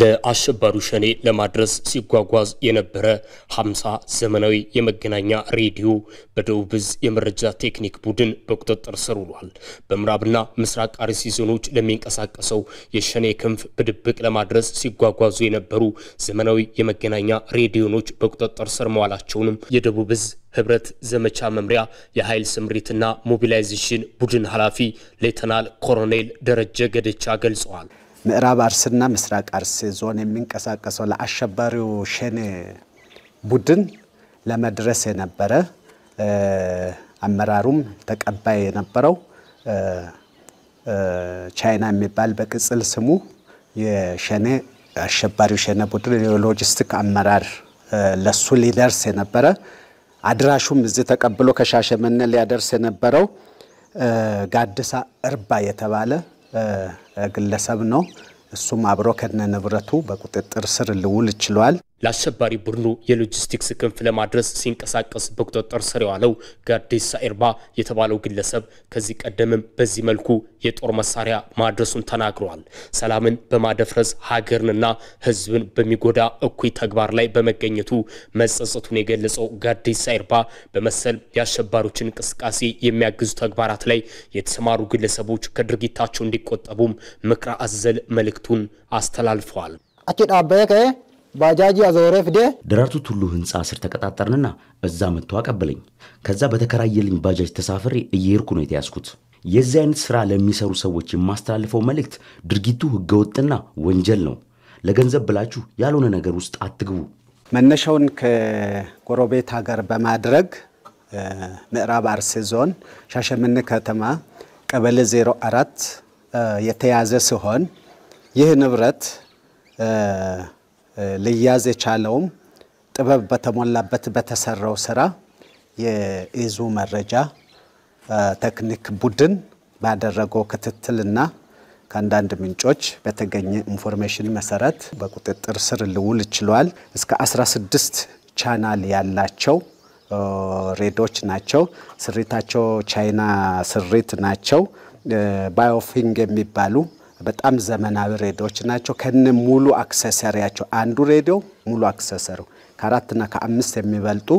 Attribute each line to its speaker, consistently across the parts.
Speaker 1: ለአሸባሪው ሸኔ ለማድረስ ሲጓጓዝ የነበረ 50 ዘመናዊ የመገናኛ ሬዲዮ በደቡብ እዝ የመረጃ ቴክኒክ ቡድን በቁጥጥር ስር ውሏል። በምዕራብና ምስራቅ አርሲ ዞኖች ለሚንቀሳቀሰው የሸኔ ክንፍ በድብቅ ለማድረስ ሲጓጓዙ የነበሩ ዘመናዊ የመገናኛ ሬዲዮኖች በቁጥጥር ስር መዋላቸውንም የደቡብ እዝ ህብረት ዘመቻ መምሪያ የኃይል ስምሪትና ሞቢላይዜሽን ቡድን ኃላፊ ሌተናል ኮሎኔል ደረጀ ገደቻ ገልጸዋል።
Speaker 2: ምዕራብ አርሲና ምስራቅ አርሲ ዞን የሚንቀሳቀሰው ለአሸባሪው ሸኔ ቡድን ለመድረስ የነበረ አመራሩም ተቀባይ የነበረው ቻይና የሚባል በቅጽል ስሙ የሸኔ አሸባሪው ሸኔ ቡድን የሎጂስቲክ አመራር ለሱ ሊደርስ የነበረ አድራሹም እዚህ ተቀብሎ ከሻሸመኔ ሊያደርስ የነበረው ጋድሳ እርባ የተባለ ግለሰብ ነው። እሱም አብሮ ከነ ንብረቱ በቁጥጥር ስር ልውል ችሏል።
Speaker 1: ለአሸባሪ ቡድኑ የሎጂስቲክስ ክንፍ ለማድረስ ሲንቀሳቀስ በቁጥጥር ስር የዋለው ጋዴሳ ኤርባ የተባለው ግለሰብ ከዚህ ቀደምም በዚህ መልኩ የጦር መሳሪያ ማድረሱን ተናግረዋል። ሰላምን በማደፍረስ ሀገርንና ሕዝብን በሚጎዳ እኩይ ተግባር ላይ በመገኘቱ መጸጸቱን የገለጸው ጋዴሳ ኤርባ በመሰል የአሸባሪዎችን እንቅስቃሴ የሚያግዙ ተግባራት ላይ የተሰማሩ ግለሰቦች ከድርጊታቸው እንዲቆጠቡም ምክረ አዘል መልእክቱን አስተላልፈዋል።
Speaker 2: ባጃጅ አዘወረ ፍዴ
Speaker 3: ደራርቱ ቱሉ ህንፃ ስር ተቀጣጠርንና እዛ መጥቶ አቀበለኝ። ከዛ በተከራየልኝ ባጃጅ ተሳፍሬ እየሄድኩ ነው የተያዝኩት። የዚህ አይነት ስራ ለሚሰሩ ሰዎች የማስተላልፈው መልእክት ድርጊቱ ህገወጥና ወንጀል ነው።
Speaker 2: ለገንዘብ ብላችሁ ያልሆነ ነገር ውስጥ አትግቡ። መነሻውን ከጎረቤት ሀገር በማድረግ ምዕራብ አርሲ ዞን ሻሸመኔ ከተማ ቀበሌ 04 የተያዘ ሲሆን ይህ ንብረት ልያዝ የቻለውም ጥበብ በተሞላበት በተሰራው ስራ የኢዙ መረጃ ቴክኒክ ቡድን ባደረገው ክትትልና ከአንዳንድ ምንጮች በተገኘ ኢንፎርሜሽን መሰረት በቁጥጥር ስር ልውል ችሏል። እስከ 16 ቻናል ያላቸው ሬዲዎች ናቸው። ስሪታቸው ቻይና ስሪት ናቸው። ባዮፊንግ የሚባሉ በጣም ዘመናዊ ሬዲዮዎች ናቸው። ከነ ሙሉ አክሰሰሪያቸው አንዱ ሬዲዮ ሙሉ አክሰሰሩ ከአራትና ከአምስት የሚበልጡ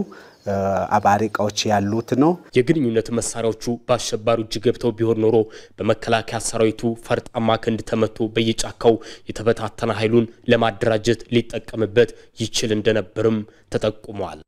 Speaker 2: አባሪ እቃዎች ያሉት ነው።
Speaker 1: የግንኙነት መሳሪያዎቹ በአሸባሪ እጅ ገብተው ቢሆን ኖሮ በመከላከያ ሰራዊቱ ፈርጣማ ክንድ ተመቶ በየጫካው የተበታተነ ኃይሉን ለማደራጀት ሊጠቀምበት ይችል እንደነበርም ተጠቁሟል።